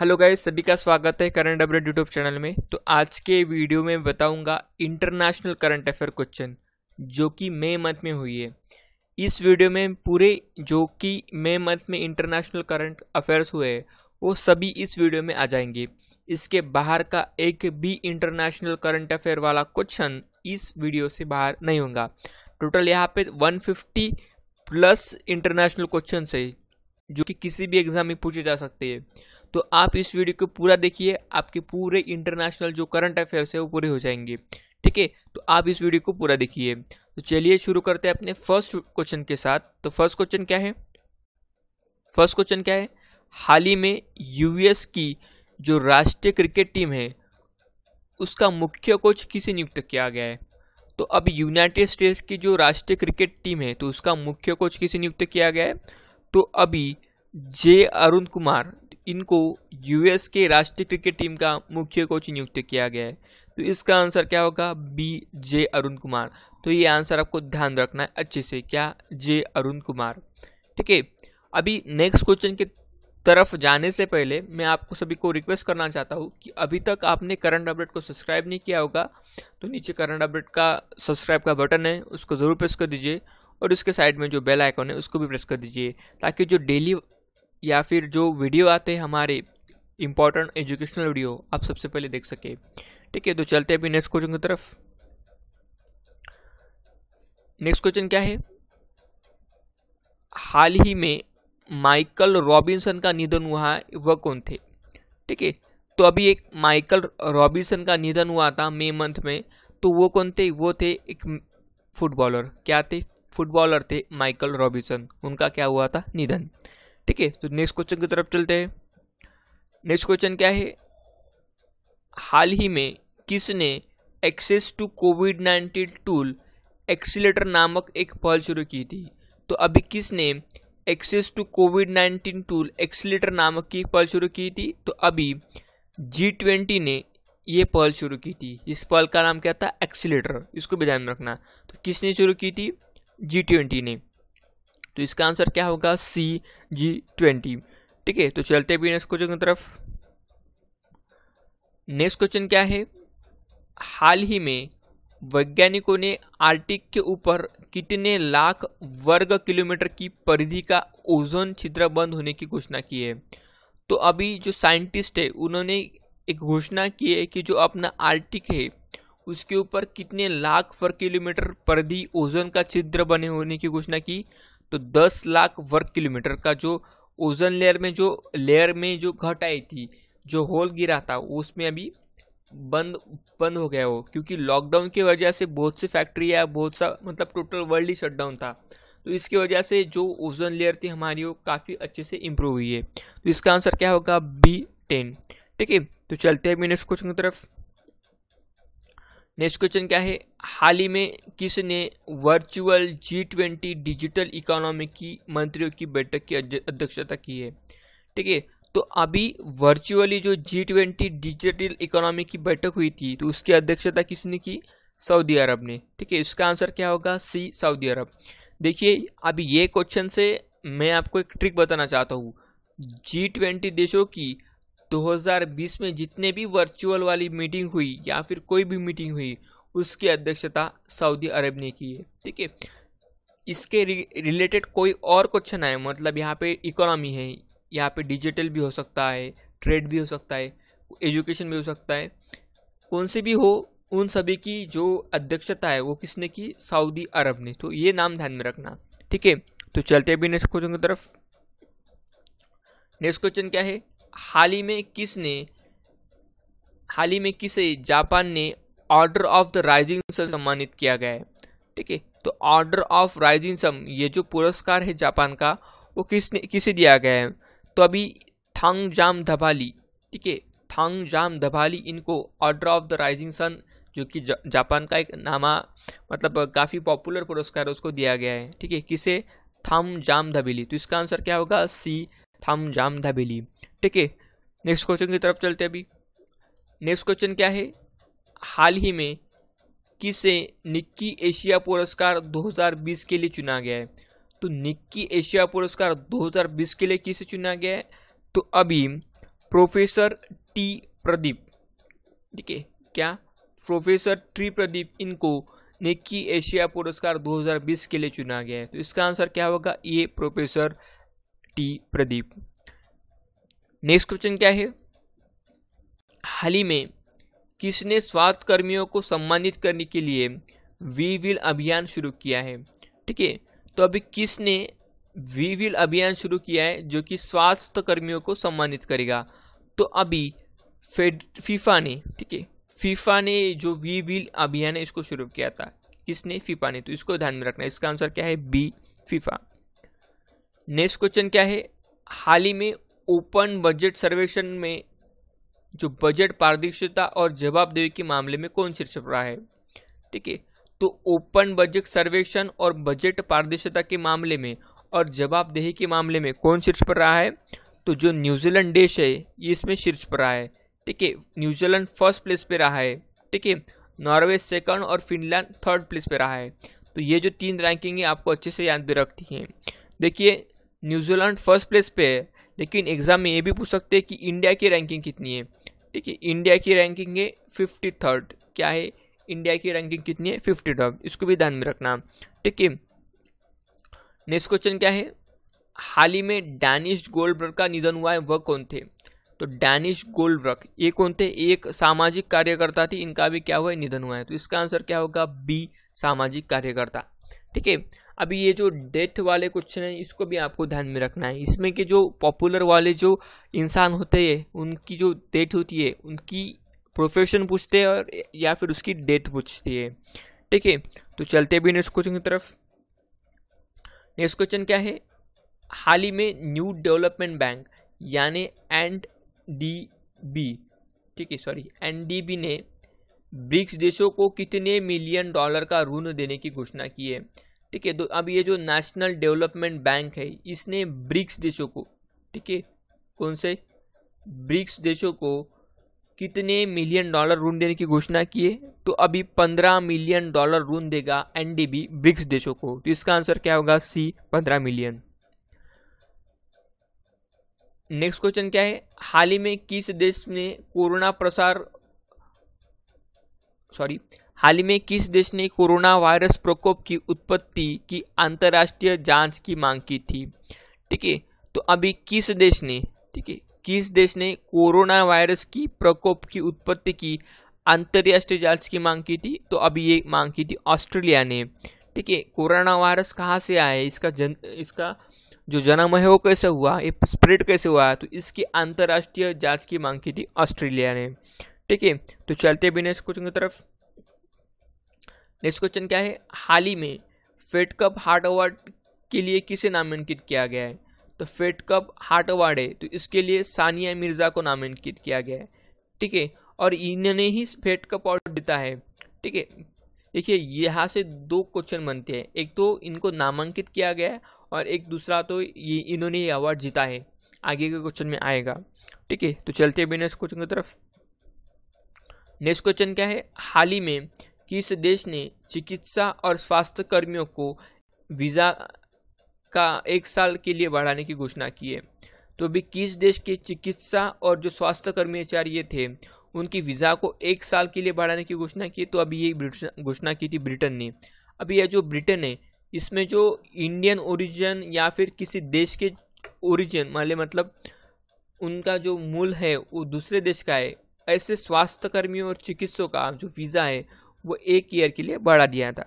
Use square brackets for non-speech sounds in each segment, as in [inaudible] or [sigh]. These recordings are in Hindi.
हेलो गाय सभी का स्वागत है करंट अपडेट यूट्यूब चैनल में तो आज के वीडियो में बताऊंगा इंटरनेशनल करंट अफेयर क्वेश्चन जो कि मई मंथ में हुई है इस वीडियो में पूरे जो कि मई मंथ में इंटरनेशनल करंट अफेयर्स हुए हैं वो सभी इस वीडियो में आ जाएंगे इसके बाहर का एक भी इंटरनेशनल करंट अफेयर वाला क्वेश्चन इस वीडियो से बाहर नहीं होगा टोटल यहाँ पर वन प्लस इंटरनेशनल क्वेश्चन है जो कि किसी भी एग्ज़ाम में पूछे जा सकते हैं तो आप इस वीडियो को पूरा देखिए आपके पूरे इंटरनेशनल जो करंट अफेयर्स है वो पूरे हो जाएंगे ठीक है तो आप इस वीडियो को पूरा देखिए तो चलिए शुरू करते हैं अपने फर्स्ट क्वेश्चन के साथ तो फर्स्ट क्वेश्चन क्या है फर्स्ट क्वेश्चन क्या है हाल ही में यूएस की जो राष्ट्रीय क्रिकेट टीम है उसका मुख्य कोच किसे नियुक्त किया गया है तो अब यूनाइटेड स्टेट्स की जो राष्ट्रीय क्रिकेट टीम है तो उसका मुख्य कोच किसे नियुक्त किया गया है तो अभी जे अरुण कुमार इनको यूएस के राष्ट्रीय क्रिकेट टीम का मुख्य कोच नियुक्त किया गया है तो इसका आंसर क्या होगा बी जे अरुण कुमार तो ये आंसर आपको ध्यान रखना है अच्छे से क्या जे अरुण कुमार ठीक है अभी नेक्स्ट क्वेश्चन के तरफ जाने से पहले मैं आपको सभी को रिक्वेस्ट करना चाहता हूँ कि अभी तक आपने करंट अपडेट को सब्सक्राइब नहीं किया होगा तो नीचे करंट अपडेट का सब्सक्राइब का बटन है उसको ज़रूर प्रेस कर दीजिए और उसके साइड में जो बेल आइकॉन है उसको भी प्रेस कर दीजिए ताकि जो डेली या फिर जो वीडियो आते हैं हमारे इम्पोर्टेंट एजुकेशनल वीडियो आप सबसे पहले देख सके ठीक है तो चलते हैं अभी नेक्स्ट क्वेश्चन की तरफ नेक्स्ट क्वेश्चन क्या है हाल ही में माइकल रॉबिन्सन का निधन हुआ वह कौन थे ठीक है तो अभी एक माइकल रॉबिन्सन का निधन हुआ था मई मंथ में तो वो कौन थे वो थे एक फुटबॉलर क्या थे फुटबॉलर थे माइकल रॉबिन्सन उनका क्या हुआ था निधन ठीक है तो नेक्स्ट क्वेश्चन की तरफ चलते हैं नेक्स्ट क्वेश्चन क्या है हाल ही में किसने access to COVID nineteen tool accelerator नामक एक पहल शुरू की थी तो अभी किसने access to COVID nineteen tool accelerator नामक की पहल शुरू की थी तो अभी जी ट्वेंटी ने ये पहल शुरू की थी इस पहल का नाम क्या था एक्सीटर इसको भी ध्यान में रखना तो किसने शुरू की थी जी ट्वेंटी ने तो इसका आंसर क्या होगा सी जी ट्वेंटी ठीक है तो चलते भी नेक्स्ट क्वेश्चन की तरफ नेक्स्ट क्वेश्चन क्या है हाल ही में वैज्ञानिकों ने आर्टिक के ऊपर कितने लाख वर्ग किलोमीटर की परिधि का ओजोन छिद्र बंद होने की घोषणा की है तो अभी जो साइंटिस्ट है उन्होंने एक घोषणा की है कि जो अपना आर्टिक है उसके ऊपर कितने लाख वर्ग किलोमीटर परिधि ओजोन का छिद्र बने होने की घोषणा की तो दस लाख वर्ग किलोमीटर का जो ओजन लेयर में जो लेयर में जो घट आई थी जो होल गिरा था उसमें अभी बंद बंद हो गया हो क्योंकि लॉकडाउन की वजह से बहुत सी फैक्ट्री या बहुत सा मतलब टोटल वर्ल्ड ही शटडाउन था तो इसकी वजह से जो ओजन लेयर थी हमारी वो काफ़ी अच्छे से इम्प्रूव हुई है तो इसका आंसर क्या होगा बी टेन ठीक है तो चलते हैं अभी नेक्स्ट क्वेश्चन की तरफ नेक्स्ट क्वेश्चन क्या है हाल ही में किसने virtual G twenty digital economy की मंत्रियों की बैठक की अध्यक्षता की है ठीक है तो अभी वर्चुअली जो जी ट्वेंटी डिजिटल इकोनॉमी की बैठक हुई थी तो उसकी अध्यक्षता किसने की सऊदी अरब ने ठीक है इसका आंसर क्या होगा सी सऊदी अरब देखिए अभी ये क्वेश्चन से मैं आपको एक ट्रिक बताना चाहता हूँ जी ट्वेंटी देशों की 2020 में जितने भी वर्चुअल वाली मीटिंग हुई या फिर कोई भी मीटिंग हुई उसकी अध्यक्षता सऊदी अरब ने की है ठीक है इसके रिलेटेड कोई और क्वेश्चन आए मतलब यहाँ पे इकोनॉमी है यहाँ पे डिजिटल भी हो सकता है ट्रेड भी हो सकता है एजुकेशन भी हो सकता है कौन से भी हो उन सभी की जो अध्यक्षता है वो किसने की सऊदी अरब ने तो ये नाम ध्यान में रखना ठीक है तो चलते अभी नेक्स्ट क्वेश्चन की तरफ नेक्स्ट क्वेश्चन क्या है हाल ही में किसने हाल ही में किसे जापान ने order of the rising sun सम्मानित किया गया है ठीक है तो ऑर्डर ऑफ राइजिंग सन ये जो पुरस्कार है जापान का वो किसने किसे दिया गया है तो अभी थांग जाम धबाली ठीक है थांग जाम धबाली इनको order of the rising sun जो कि जा, जापान का एक नामा मतलब काफ़ी पॉपुलर पुरस्कार है उसको दिया गया है ठीक है किसे थम जाम धबेली तो इसका आंसर क्या होगा सी थम जाम धबेली ठीक है नेक्स्ट क्वेश्चन की तरफ चलते अभी नेक्स्ट क्वेश्चन क्या है हाल ही में किसे निक्की एशिया पुरस्कार 2020 के लिए चुना गया है तो निक्की एशिया पुरस्कार 2020 के लिए किसे चुना गया है तो अभी प्रोफेसर टी प्रदीप ठीक है क्या प्रोफेसर टी प्रदीप इनको निक्की एशिया पुरस्कार 2020 के लिए चुना गया है तो इसका आंसर क्या होगा ये professor T Pradeep next question क्या है हाल ही में किसने स्वास्थ्य कर्मियों को सम्मानित करने के लिए वी विल अभियान शुरू किया है ठीक है तो अभी किसने वी विल अभियान शुरू किया है जो कि स्वास्थ्य कर्मियों को सम्मानित करेगा तो अभी फेड फीफा ने ठीक है फीफा ने जो वी विल अभियान है इसको शुरू किया था किसने फीफा ने तो इसको ध्यान में रखना है इसका आंसर क्या है बी फीफा नेक्स्ट क्वेश्चन क्या है हाल ही में ओपन बजट सर्वेक्षण में जो बजट पारदर्शिता और जवाबदेही के मामले में कौन शीर्ष पर रहा है ठीक है तो ओपन बजट सर्वेक्षण और बजट पारदर्शिता के मामले में और जवाबदेही के मामले में कौन शीर्ष पर रहा है तो जो न्यूजीलैंड देश है ये इसमें शीर्ष पर रहा है ठीक है न्यूजीलैंड फर्स्ट प्लेस पे रहा है ठीक है नॉर्वे सेकंड और फिनलैंड थर्ड प्लेस पे रहा है तो ये जो तीन रैंकिंग है आपको अच्छे से याद भी रखती हैं देखिए न्यूजीलैंड फर्स्ट प्लेस पे है लेकिन एग्ज़ाम में ये भी पूछ सकते हैं कि इंडिया की रैंकिंग कितनी है ठीक है इंडिया की रैंकिंग है फिफ्टी थर्ड क्या है इंडिया की रैंकिंग कितनी है फिफ्टी थर्ड इसको भी ध्यान में रखना ठीक है नेक्स्ट क्वेश्चन क्या है हाल ही में डैनिश गोल्डबर्ग का निधन हुआ है वह कौन थे तो डैनिश गोल्डबर्ग ये कौन थे एक सामाजिक कार्यकर्ता थी इनका भी क्या हुआ है निधन हुआ है तो इसका आंसर क्या होगा बी सामाजिक कार्यकर्ता ठीक है अभी ये जो डेथ वाले क्वेश्चन है इसको भी आपको ध्यान में रखना है इसमें के जो पॉपुलर वाले जो इंसान होते हैं उनकी जो डेथ होती है उनकी प्रोफेशन पूछते हैं और या फिर उसकी डेथ पूछती है ठीक है तो चलते भी नेक्स्ट क्वेश्चन की तरफ नेक्स्ट क्वेश्चन क्या है हाल ही में न्यू डेवलपमेंट बैंक यानी एंड डी बी ठीक है सॉरी एन डी बी ने ब्रिक्स देशों को कितने मिलियन डॉलर का ऋण देने की घोषणा की है ठीक है तो अब ये जो नेशनल डेवलपमेंट बैंक है इसने ब्रिक्स देशों को ठीक है कौन से ब्रिक्स देशों को कितने मिलियन डॉलर ऋण देने की घोषणा की है तो अभी पंद्रह मिलियन डॉलर ऋण देगा एनडीबी ब्रिक्स देशों को तो इसका आंसर क्या होगा सी पंद्रह मिलियन नेक्स्ट क्वेश्चन क्या है हाल ही में किस देश ने कोरोना प्रसार सॉरी हाल ही में किस देश ने कोरोना वायरस प्रकोप की उत्पत्ति की अंतर्राष्ट्रीय जांच की मांग की थी ठीक है तो अभी किस देश ने ठीक है किस देश ने कोरोना वायरस की प्रकोप की उत्पत्ति की अंतर्राष्ट्रीय जांच की मांग की थी तो अभी ये मांग की थी ऑस्ट्रेलिया ने ठीक है कोरोना वायरस कहाँ से आया इसका जन इसका जो जन्म है वो कैसे हुआ ये स्प्रेड कैसे हुआ तो इसकी अंतर्राष्ट्रीय जांच की मांग की थी ऑस्ट्रेलिया ने ठीक है तो चलते भी नेक्स्ट क्वेश्चन की तरफ नेक्स्ट क्वेश्चन क्या है हाल ही में फेड कप हार्ट अवार्ड के लिए किसे नामांकित किया गया है तो फेड कप हार्ट अवार्ड है तो इसके लिए सानिया मिर्ज़ा को नामांकित किया गया है ठीक है और इन्होंने ही फेड कप अवार्ड जीता है ठीक है देखिए यहाँ से दो क्वेश्चन बनते हैं एक तो इनको नामांकित किया गया है और एक दूसरा तो ये इन्होंने ये अवार्ड जीता है आगे के क्वेश्चन में आएगा ठीक है तो चलते हैं बिना क्वेश्चन की तरफ नेक्स्ट क्वेश्चन क्या है हाल ही में कि इस देश ने चिकित्सा और स्वास्थ्य कर्मियों को वीज़ा का एक साल के लिए बढ़ाने की घोषणा की है तो अभी किस देश के चिकित्सा और जो स्वास्थ्य कर्मचारी थे उनकी वीज़ा को एक साल के लिए बढ़ाने की घोषणा की तो अभी ये घोषणा की थी ब्रिटेन ने अभी यह जो ब्रिटेन है इसमें जो इंडियन ओरिजिन या फिर किसी देश के ओरिजिन माले मतलब उनका जो मूल है वो दूसरे देश का है ऐसे स्वास्थ्य कर्मियों और चिकित्सों का जो वीज़ा है वो एक ईयर के लिए बढ़ा दिया था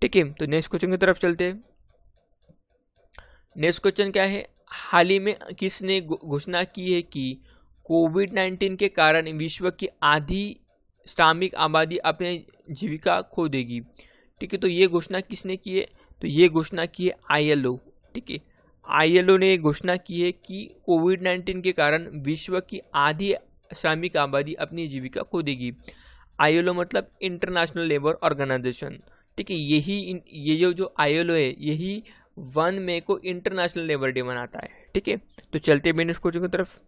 ठीक है तो नेक्स्ट क्वेश्चन की तरफ चलते नेक्स्ट क्वेश्चन क्या है हाल ही में किसने घोषणा की है कि कोविड नाइन्टीन के कारण विश्व की आधी श्रामिक आबादी अपने जीविका खो देगी ठीक है तो ये घोषणा किसने की है तो ये घोषणा की है ओ ठीक है आईएलओ ने घोषणा की है कि कोविड नाइन्टीन के कारण विश्व की आधी श्रामिक आबादी अपनी जीविका खो देगी आई मतलब इंटरनेशनल लेबर ऑर्गेनाइजेशन ठीक है यही ये जो जो आई है यही वन मे को इंटरनेशनल लेबर डे मनाता है ठीक है तो चलते हैं नेक्स्ट क्वेश्चन की तरफ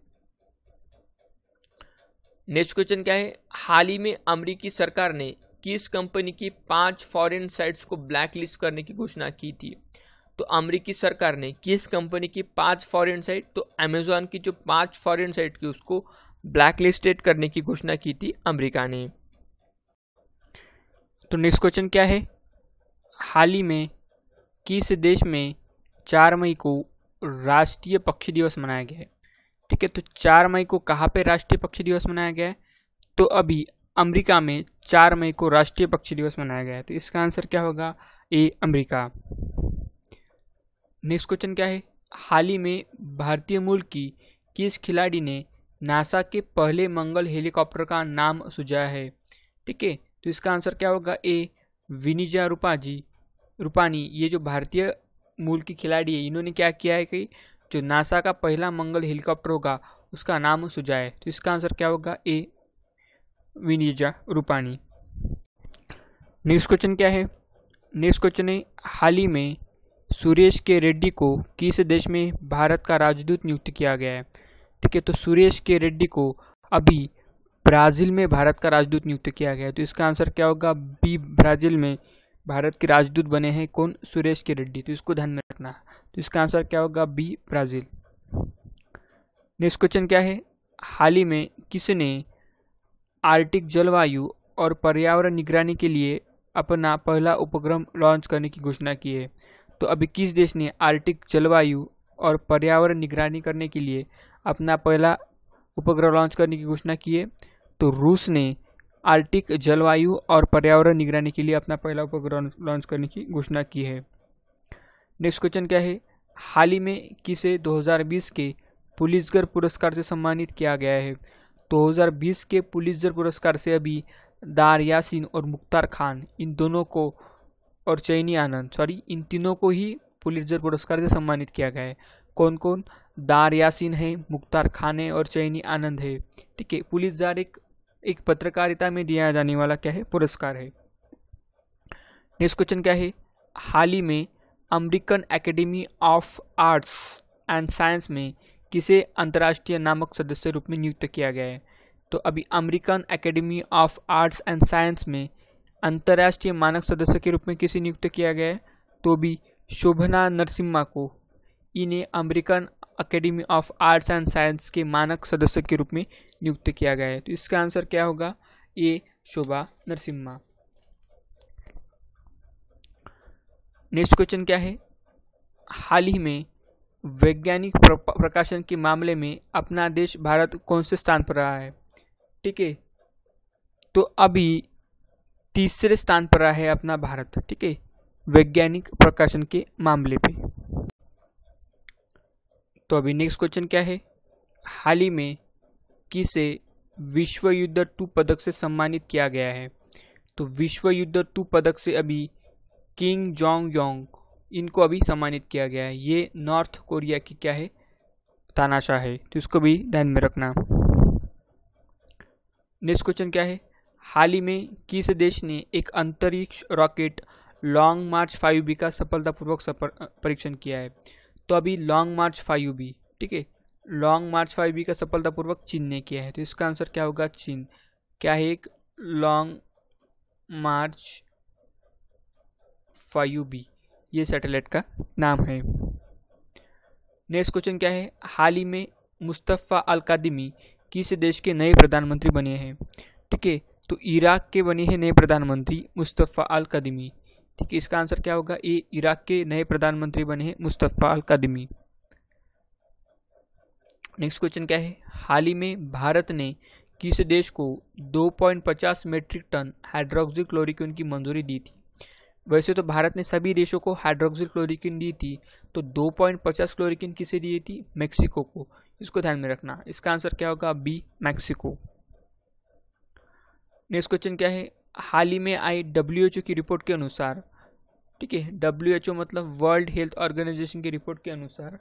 नेक्स्ट क्वेश्चन क्या है हाल ही में अमरीकी सरकार ने किस कंपनी की पांच फॉरेन साइट्स को ब्लैक लिस्ट करने की घोषणा की थी तो अमरीकी सरकार ने किस कंपनी की पांच फॉरेन साइट तो अमेजोन की जो पांच फॉरेन साइट की उसको ब्लैक लिस्टेड करने की घोषणा की थी अमेरिका ने तो नेक्स्ट क्वेश्चन क्या है हाल ही में किस देश में चार मई को राष्ट्रीय पक्षी दिवस मनाया गया है ठीक है तो चार मई को कहाँ पे राष्ट्रीय पक्षी दिवस मनाया गया है तो अभी अमेरिका में चार मई को राष्ट्रीय पक्षी दिवस मनाया गया है तो इसका आंसर क्या होगा ए अमेरिका नेक्स्ट क्वेश्चन क्या है हाल ही में भारतीय मूल की किस खिलाड़ी ने नासा के पहले मंगल हेलीकॉप्टर का नाम सुझाया है ठीक है तो इसका आंसर क्या होगा ए विनिजा रूपाजी रूपानी ये जो भारतीय मूल की खिलाड़ी है इन्होंने क्या किया है कि जो नासा का पहला मंगल हेलीकॉप्टर होगा उसका नाम है तो इसका आंसर क्या होगा ए विनिजा रूपानी नेक्स्ट क्वेश्चन क्या है नेक्स्ट क्वेश्चन है हाल ही में सुरेश के रेड्डी को किस देश में भारत का राजदूत नियुक्त किया गया है ठीक है तो सुरेश के रेड्डी को अभी ब्राज़ील में भारत का राजदूत नियुक्त किया गया तो इसका आंसर क्या होगा बी ब्राज़ील में भारत के राजदूत बने हैं कौन सुरेश के रेड्डी तो इसको ध्यान में रखना तो इसका आंसर क्या होगा बी ब्राज़ील नेक्स्ट क्वेश्चन क्या है हाल ही में किसने आर्टिक जलवायु और पर्यावरण निगरानी के लिए अपना पहला उपक्रम लॉन्च करने की घोषणा की है तो अभी किस देश ने आर्टिक जलवायु और पर्यावरण निगरानी करने के लिए अपना पहला उपग्रह लॉन्च करने की घोषणा की है तो रूस ने आर्टिक जलवायु और पर्यावरण निगरानी के लिए अपना पहला उपग्रह लॉन्च करने की घोषणा की है नेक्स्ट क्वेश्चन क्या है हाल ही में किसे 2020 के पुलिसगर पुरस्कार से सम्मानित किया गया है 2020 के पुलिसगर पुरस्कार से अभी दार यासिन और मुख्तार खान इन दोनों को और चैनी आनंद सॉरी इन तीनों को ही पुलिसगर पुरस्कार से सम्मानित किया गया है कौन कौन दार यासिन है मुख्तार खान है और चैनी आनंद है ठीक है पुलिसदार एक एक पत्रकारिता में दिया जाने वाला क्या है पुरस्कार है नेक्स्ट क्वेश्चन क्या है हाल ही में American Academy of Arts and Science में किसे अंतर्राष्ट्रीय नामक सदस्य रूप में नियुक्त किया गया है तो अभी American Academy of Arts and Science में अंतर्राष्ट्रीय मानक सदस्य के रूप में किसे नियुक्त किया गया है तो भी शोभना नरसिम्हा को इन्हें American Academy of Arts and Science के मानक सदस्य के रूप में नियुक्त किया गया है तो इसका आंसर क्या होगा A Shobha Narasimha next question क्या है हाल ही में वैज्ञानिक प्रकाशन के मामले में अपना देश भारत कौन से स्थान पर रहा है ठीक है तो अभी तीसरे स्थान पर रहा है अपना भारत ठीक है वैज्ञानिक प्रकाशन के मामले पे तो अभी नेक्स्ट क्वेश्चन क्या है हाल ही में किसे विश्व युद्ध टू पदक से सम्मानित किया गया है तो विश्व युद्ध टू पदक से अभी किंग जोंग योंग इनको अभी सम्मानित किया गया है ये नॉर्थ कोरिया की क्या है तानाशाह है तो इसको भी ध्यान में रखना नेक्स्ट क्वेश्चन क्या है हाल ही में किस देश ने एक अंतरिक्ष rocket long March five B का सफलतापूर्वक परीक्षण किया है तो अभी लॉन्ग मार्च फाइव बी ठीक है लॉन्ग मार्च फाइव बी का सफलतापूर्वक चीन ने किया है तो इसका आंसर क्या होगा चीन क्या है एक लॉन्ग मार्च फाइव बी ये सैटेलाइट का नाम है नेक्स्ट क्वेश्चन क्या है हाल ही में मुस्तफ़ा अलकादमी किस देश के नए प्रधानमंत्री बने हैं ठीक है तो इराक के बने हैं नए प्रधानमंत्री मुस्तफ़ा अलकादमी ठीक है इसका आंसर क्या होगा ए इराक के नए प्रधानमंत्री बने हैं Mustafa al Kadhimi next question क्या है हाल ही में भारत ने किस देश को 2.50 मेट्रिक टन हाइड्रोक्सिल क्लोरिक्विन की मंजूरी दी थी वैसे तो भारत ने सभी देशों को हाइड्रोक्सिल हाइड्रोक्सिक्लोरिक्विन दी थी तो 2.50 क्लोरिक्विन किसे दी थी मेक्सिको को इसको ध्यान में रखना इसका आंसर क्या होगा बी मैक्सिको नेक्स्ट क्वेश्चन क्या है हाल ही में आई डब्ल्यू की रिपोर्ट के अनुसार ठीक है डब्ल्यू मतलब वर्ल्ड हेल्थ ऑर्गेनाइजेशन की रिपोर्ट के अनुसार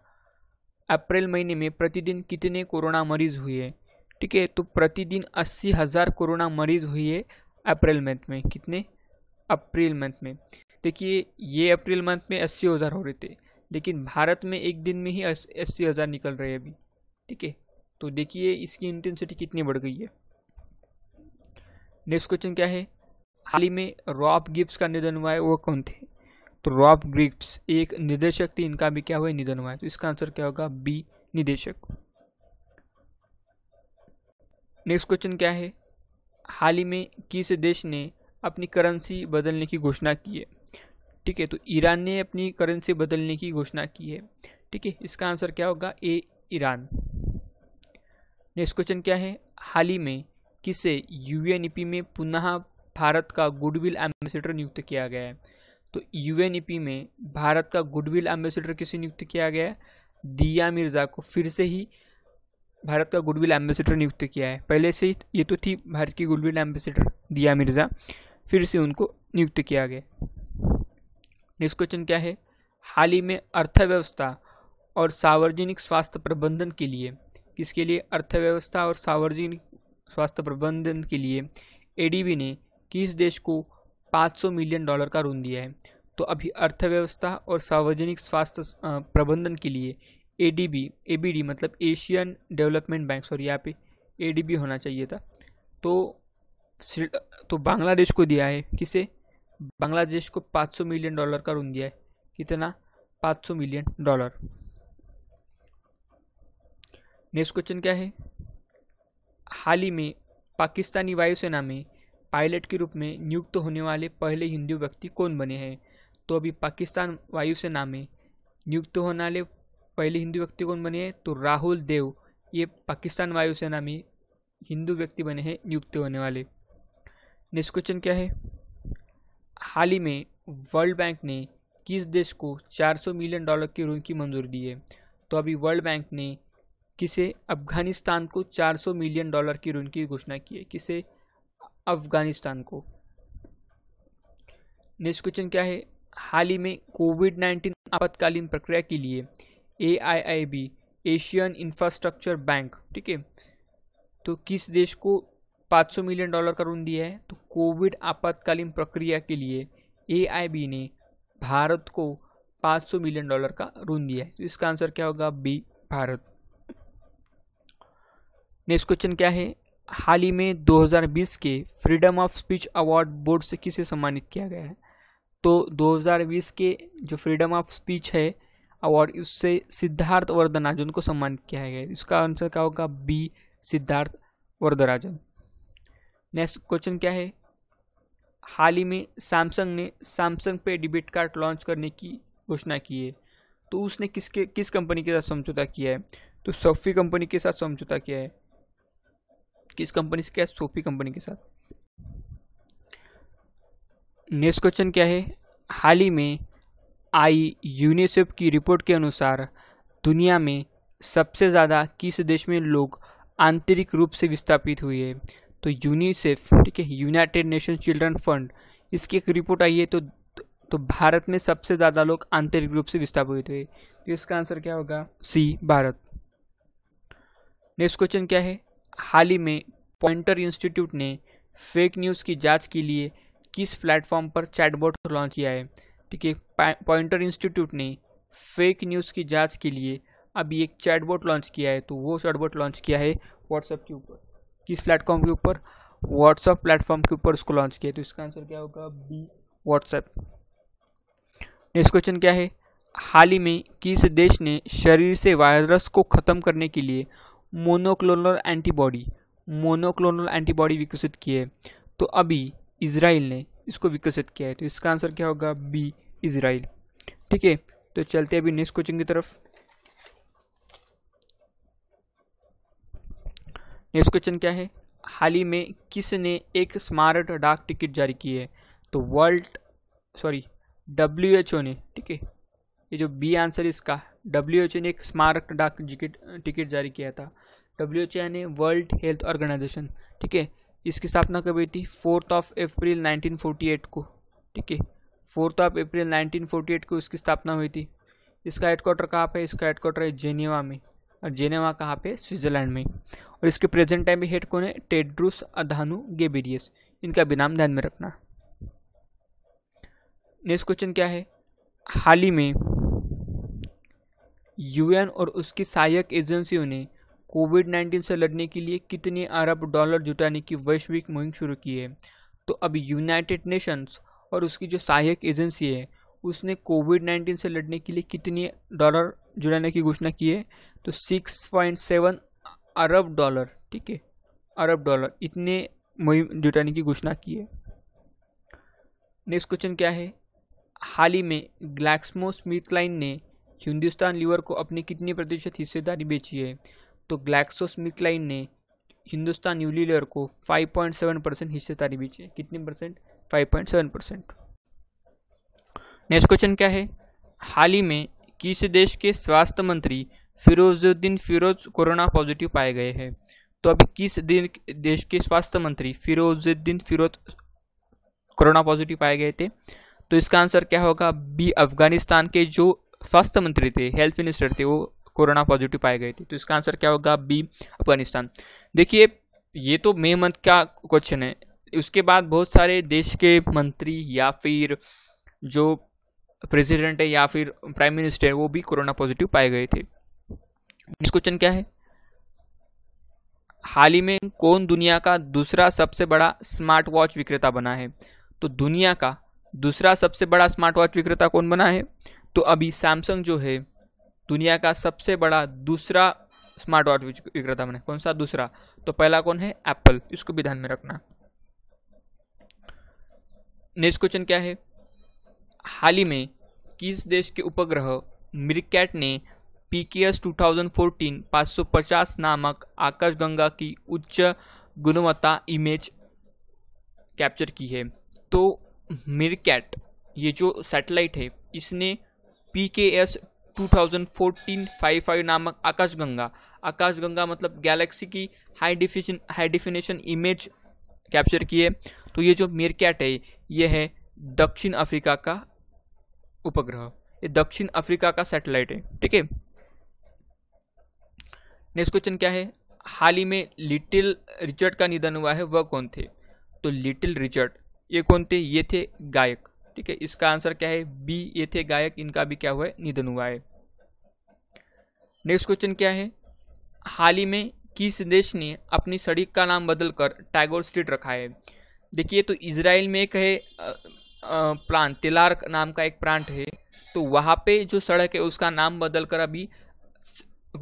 अप्रैल महीने में प्रतिदिन कितने कोरोना मरीज हुए ठीक है तो प्रतिदिन अस्सी हज़ार कोरोना मरीज हुए अप्रैल मंथ में कितने अप्रैल मंथ में देखिए ये अप्रैल मंथ में अस्सी हज़ार हो रहे थे लेकिन भारत में एक दिन में ही अस्सी हज़ार निकल रहे हैं अभी ठीक है तो देखिए इसकी इंटेंसिटी कितनी बढ़ गई है नेक्स्ट क्वेश्चन क्या है हाल ही में रॉप गिप्स का निधन हुआ है वो कौन थे तो रॉप ग्रिप्स एक निदेशक थे इनका भी क्या हुआ है निधन हुआ है तो इसका आंसर क्या होगा बी निदेशक नेक्स्ट क्वेश्चन क्या है हाल ही में किस देश ने अपनी करेंसी बदलने की घोषणा की है ठीक है तो ईरान ने अपनी करेंसी बदलने की घोषणा की है ठीक है इसका आंसर क्या होगा ए ईरान नेक्स्ट क्वेश्चन क्या है हाल ही में किसे यूएनईपी में पुनः भारत का गुडविल एम्बेसडर नियुक्त किया गया है तो यू में भारत का गुडविल एम्बेसडर किसे नियुक्त किया गया है दिया मिर्ज़ा को फिर से ही भारत का गुडविल एम्बेसडर नियुक्त किया है पहले से ये तो थी भारत की गुडविल एम्बेसडर दिया मिर्ज़ा फिर से उनको नियुक्त किया गया नेक्स्ट क्वेश्चन क्या है हाल ही में अर्थव्यवस्था और सार्वजनिक स्वास्थ्य प्रबंधन के लिए किसके लिए अर्थव्यवस्था और सार्वजनिक स्वास्थ्य प्रबंधन के लिए एडीबी ने कि इस देश को 500 मिलियन डॉलर का ऋण दिया है तो अभी अर्थव्यवस्था और सार्वजनिक स्वास्थ्य प्रबंधन के लिए एडीबी एबीडी मतलब एशियन डेवलपमेंट बैंक सॉरी यहाँ पे एडीबी होना चाहिए था तो तो बांग्लादेश को दिया है किसे बांग्लादेश को 500 मिलियन डॉलर का ऋण दिया है कितना 500 मिलियन डॉलर नेक्स्ट क्वेश्चन क्या है हाल ही में पाकिस्तानी वायुसेना में पायलट के रूप में नियुक्त तो होने वाले पहले हिंदू व्यक्ति कौन बने हैं तो अभी पाकिस्तान वायुसेना में नियुक्त तो होने वाले पहले हिंदू व्यक्ति कौन बने हैं तो राहुल देव ये पाकिस्तान वायुसेना में हिंदू व्यक्ति बने हैं नियुक्त होने वाले नेक्स्ट क्वेश्चन क्या है हाल ही में वर्ल्ड बैंक ने किस देश को 400 मिलियन डॉलर के ऋण की मंजूरी दी है तो अभी वर्ल्ड बैंक ने किसे अफगानिस्तान को 400 मिलियन डॉलर की ऋण की घोषणा की है किसे अफ़गानिस्तान को नेक्स्ट क्वेश्चन क्या है हाल ही में कोविड नाइन्टीन आपातकालीन प्रक्रिया के लिए A I I B Asian Infrastructure Bank ठीक है तो किस देश को 500 मिलियन डॉलर का ऋण दिया है तो कोविड आपातकालीन प्रक्रिया के लिए ए ने भारत को 500 मिलियन डॉलर का ऋण दिया है तो इसका आंसर क्या होगा बी भारत नेक्स्ट क्वेश्चन क्या है हाल ही में 2020 के freedom of speech award board से किसे सम्मानित किया गया है तो 2020 के जो फ्रीडम ऑफ स्पीच है अवार्ड उससे सिद्धार्थ वरदराजन को सम्मानित किया गया है इसका आंसर क्या होगा B Siddharth Varadarajan next question क्या है हाल ही में सैमसंग ने सैमसंग पे डिबिट कार्ड लॉन्च करने की घोषणा की है तो उसने किसके किस कंपनी के साथ समझौता किया है तो सोफी कंपनी के साथ समझौता किया है किस कंपनी से क्या सोफी कंपनी के साथ नेक्स्ट क्वेश्चन क्या है हाल ही में आई यूनिसेफ की रिपोर्ट के अनुसार दुनिया में सबसे ज़्यादा किस देश में लोग आंतरिक रूप से विस्थापित हुए हैं तो यूनिसेफ ठीक है यूनाइटेड नेशन चिल्ड्रन फंड इसकी एक रिपोर्ट आई है तो तो भारत में सबसे ज़्यादा लोग आंतरिक रूप से विस्थापित हुए तो इसका आंसर क्या होगा सी भारत नेक्स्ट क्वेश्चन क्या है हाल ही में पॉइंटर इंस्टीट्यूट ने फेक न्यूज़ की जांच के लिए किस प्लेटफॉर्म पर चैटबॉट लॉन्च किया है ठीक है पॉइंटर इंस्टीट्यूट ने फेक न्यूज़ की जांच के लिए अभी एक चैटबॉट लॉन्च किया है तो वो चैटबॉट लॉन्च किया है व्हाट्सएप के ऊपर किस प्लेटफॉर्म के ऊपर व्हाट्सअप प्लेटफॉर्म के ऊपर उसको लॉन्च किया है तो इसका आंसर क्या होगा बी व्हाट्सएप नेक्स्ट क्वेश्चन क्या है हाल ही में किस देश ने शरीर से वायरस को ख़त्म करने के लिए मोनोक्लोनल एंटीबॉडी मोनोक्लोनल एंटीबॉडी विकसित किए तो अभी इसराइल ने इसको विकसित किया है तो इसका आंसर क्या होगा बी इसराइल ठीक है तो चलते अभी नेक्स्ट क्वेश्चन की तरफ नेक्स्ट क्वेश्चन क्या है हाल ही में किसने एक स्मार्ट डाक टिकट जारी की है तो world sorry W H O ने ठीक है ये जो बी आंसर इसका डब्ल्यू एच ओ ने एक स्मारक डाक टिकट जारी किया था डब्ल्यू एच ने वर्ल्ड हेल्थ ऑर्गेनाइजेशन ठीक है इसकी स्थापना कब हुई थी फोर्थ ऑफ अप्रैल 1948 को ठीक है फोर्थ ऑफ अप्रैल 1948 को इसकी स्थापना हुई थी इसका हेडक्वार्टर कहाँ पे इसका हेडक्वार्टर है जेनेवा में और जेनेवा कहाँ पे स्विट्जरलैंड में और इसके प्रेजेंट टाइम में हेड कौन है टेड्रूस अधानु गेबेरियस इनका भी नाम ध्यान में रखना नेक्स्ट क्वेश्चन क्या है हाल ही में यूएन और उसकी सहायक एजेंसियों ने कोविड 19 से लड़ने के लिए कितने अरब डॉलर जुटाने की वैश्विक मुहिम शुरू की है तो अब यूनाइटेड नेशंस और उसकी जो सहायक एजेंसी है उसने कोविड 19 से लड़ने के लिए कितने डॉलर जुटाने की घोषणा की है तो 6.7 अरब डॉलर ठीक है अरब डॉलर इतने मुहिम जुटाने की घोषणा की है नेक्स्ट क्वेश्चन क्या है हाल ही में ग्लैक्समो स्मिथलाइन ने हिंदुस्तान लीवर को अपनी कितनी प्रतिशत हिस्सेदारी बेची है तो ग्लैक्सोस्मिथलाइन ने हिंदुस्तान यूलीवर को 5.7 परसेंट हिस्सेदारी बेची है कितने परसेंट 5.7 परसेंट नेक्स्ट क्वेश्चन क्या है हाल ही में किस देश के स्वास्थ्य मंत्री फिरोजुद्दीन फिरोज कोरोना पॉजिटिव पाए गए हैं तो अभी किस दिन देश के स्वास्थ्य मंत्री फिरोजुद्दीन फिरोज कोरोना पॉजिटिव पाए गए थे तो इसका आंसर क्या होगा बी अफगानिस्तान के जो स्वास्थ्य मंत्री थे हेल्थ मिनिस्टर थे वो कोरोना पॉजिटिव पाए गए थे तो इसका आंसर क्या होगा बी अफगानिस्तान देखिए ये तो मे मंथ का क्वेश्चन है उसके बाद बहुत सारे देश के मंत्री या फिर जो प्रेसिडेंट है या फिर प्राइम मिनिस्टर है वो भी कोरोना पॉजिटिव पाए गए थे नेक्स्ट क्वेश्चन क्या है हाल ही में कौन दुनिया का दूसरा सबसे बड़ा स्मार्ट वॉच विक्रेता बना है तो दुनिया का दूसरा सबसे बड़ा स्मार्ट वॉच विक्रेता कौन बना है तो अभी सैमसंग जो है दुनिया का सबसे बड़ा दूसरा स्मार्ट वॉच विक्रेता बने कौन सा दूसरा तो पहला कौन है एप्पल इसको भी ध्यान में रखना नेक्स्ट क्वेश्चन क्या है हाल ही में किस देश के उपग्रह मिरकैट ने पीकेएस 2014 550 टू थाउजेंड फोर्टीन सौ पचास नामक आकाशगंगा की उच्च गुणवत्ता इमेज कैप्चर की है तो मिरकैट ये जो सैटेलाइट है इसने P K S two thousand fourteen five five नामक आकाशगंगा आकाशगंगा मतलब गैलेक्सी की high definition high definition image capture की है तो ये जो मेरकैट है ये है दक्षिण अफ्रीका का उपग्रह ये दक्षिण अफ्रीका का सैटेलाइट है ठीक है नेक्स्ट क्वेश्चन क्या है हाल ही में लिटिल रिचर्ड का निधन हुआ है वह कौन थे तो लिटिल रिचर्ड ये कौन थे ये थे गायक ठीक है इसका आंसर क्या है बी ये थे गायक इनका भी क्या हुआ है निधन हुआ है नेक्स्ट क्वेश्चन क्या है हाल ही में किस देश ने अपनी सड़क का नाम बदलकर टाइगोर स्ट्रीट रखा है देखिए तो इसराइल में एक है प्लांट तिलार्क नाम का एक प्लांट है तो वहाँ पे जो सड़क है उसका नाम बदलकर अभी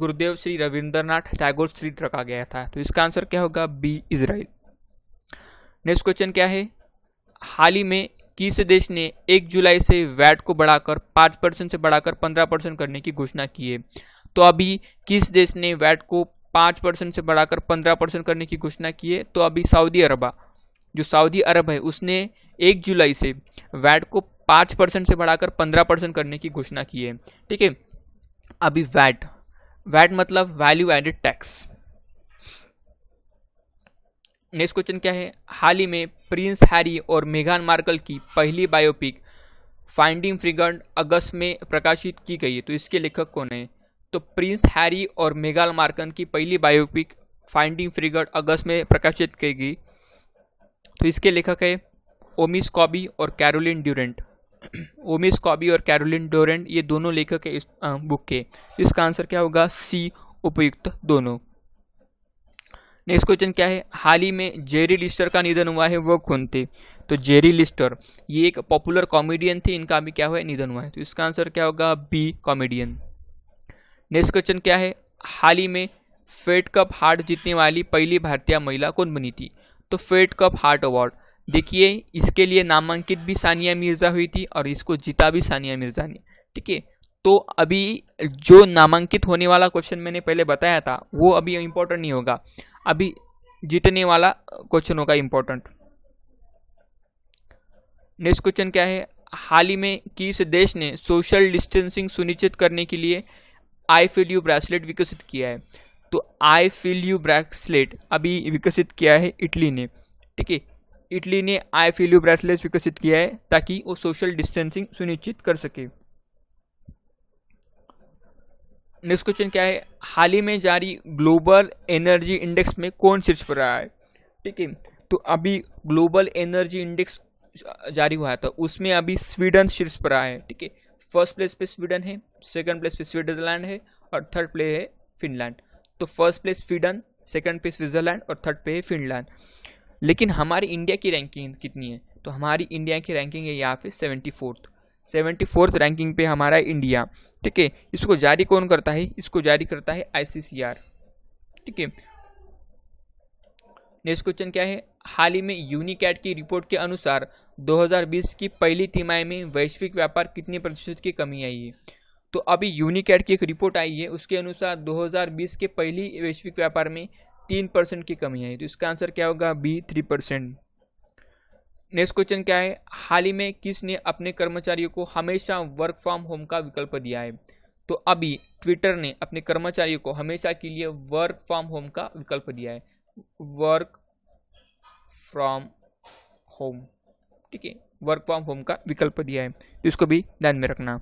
गुरुदेव श्री रविंद्रनाथ टैगोर स्ट्रीट रखा गया था तो इसका आंसर क्या होगा बी इसराइल नेक्स्ट क्वेश्चन क्या है हाल ही में कि इस देश ने 1 जुलाई से वैट को बढ़ाकर 5 परसेंट से बढ़ाकर 15 परसेंट करने की घोषणा की है तो अभी किस देश ने वैट को 5 परसेंट से बढ़ाकर 15 परसेंट करने की घोषणा की है तो अभी सऊदी अरबा जो सऊदी अरब है उसने 1 जुलाई से वैट को 5 परसेंट से बढ़ाकर 15 परसेंट करने की घोषणा की है ठीक है अभी वैट वैट मतलब value added tax next question क्या है हाल ही में प्रिंस हैरी और मेघान मार्कल की पहली बायोपिक फाइंडिंग फ्रीगंड अगस्त में प्रकाशित की गई है तो इसके लेखक कौन है तो प्रिंस हैरी और मेघान मार्कल की पहली बायोपिक फाइंडिंग फ्रीगंड अगस्त में प्रकाशित की गई तो इसके लेखक है ओमिस कॉबी और कैरोलिन ड्यूरेंट [clears throat] ओमिस कॉबी और कैरोलिन ड्यूरेंट ये दोनों लेखक है इस बुक के इसका आंसर क्या होगा सी उपयुक्त दोनों नेक्स्ट क्वेश्चन क्या है हाल ही में जेरी लिस्टर का निधन हुआ है वो कौन थे तो जेरी लिस्टर ये एक पॉपुलर कॉमेडियन थे इनका अभी क्या हुआ है निधन हुआ है तो इसका आंसर क्या होगा बी कॉमेडियन नेक्स्ट क्वेश्चन क्या है हाल ही में फेड कप हार्ट जीतने वाली पहली भारतीय महिला कौन बनी थी तो फेड कप हार्ट अवार्ड देखिए इसके लिए नामांकित भी सानिया मिर्ज़ा हुई थी और इसको जीता भी सानिया मिर्ज़ा ने ठीक है तो अभी जो नामांकित होने वाला क्वेश्चन मैंने पहले बताया था वो अभी इम्पोर्टेंट नहीं होगा अभी जीतने वाला क्वेश्चन होगा इम्पोर्टेंट नेक्स्ट क्वेश्चन क्या है हाल ही में किस देश ने सोशल डिस्टेंसिंग सुनिश्चित करने के लिए आई फील यू ब्रेसलेट विकसित किया है तो आई फील यू ब्रेसलेट अभी विकसित किया है इटली ने ठीक है इटली ने आई फील यू ब्रेसलेट विकसित किया है ताकि वो सोशल डिस्टेंसिंग सुनिश्चित कर सके नेक्स्ट क्वेश्चन क्या है हाल ही में जारी ग्लोबल एनर्जी इंडेक्स में कौन शीर्ष पर रहा है ठीक है तो अभी ग्लोबल एनर्जी इंडेक्स जारी हुआ था तो उसमें अभी स्वीडन शीर्ष पर रहा है ठीक है फर्स्ट प्लेस पे स्वीडन है सेकंड प्लेस पे स्विट्जरलैंड है और थर्ड प्ले है फिनलैंड तो फर्स्ट प्लेस स्वीडन सेकंड पे स्विट्जरलैंड और थर्ड पे है फिनलैंड लेकिन हमारी इंडिया की रैंकिंग कितनी है तो हमारी इंडिया की रैंकिंग है यहाँ पे seventy fourth seventy fourth ranking पे हमारा इंडिया ठीक है इसको जारी कौन करता है इसको जारी करता है आईसीसीआर ठीक है नेक्स्ट क्वेश्चन क्या है हाल ही में यूनिकैट की रिपोर्ट के अनुसार 2020 की पहली तिमाही में वैश्विक व्यापार कितने प्रतिशत की कमी आई है तो अभी यूनिकैट की एक रिपोर्ट आई है उसके अनुसार 2020 के पहली वैश्विक व्यापार में तीन परसेंट की कमी आई तो इसका आंसर क्या होगा B three percent next question क्या है हाल ही में किसने अपने कर्मचारियों को हमेशा वर्क फ्रॉम होम का विकल्प दिया है तो अभी ट्विटर ने अपने कर्मचारियों को हमेशा के लिए वर्क फ्रॉम होम का विकल्प दिया है वर्क फ्रॉम होम ठीक है वर्क फ्रॉम होम का विकल्प दिया है तो इसको भी ध्यान में रखना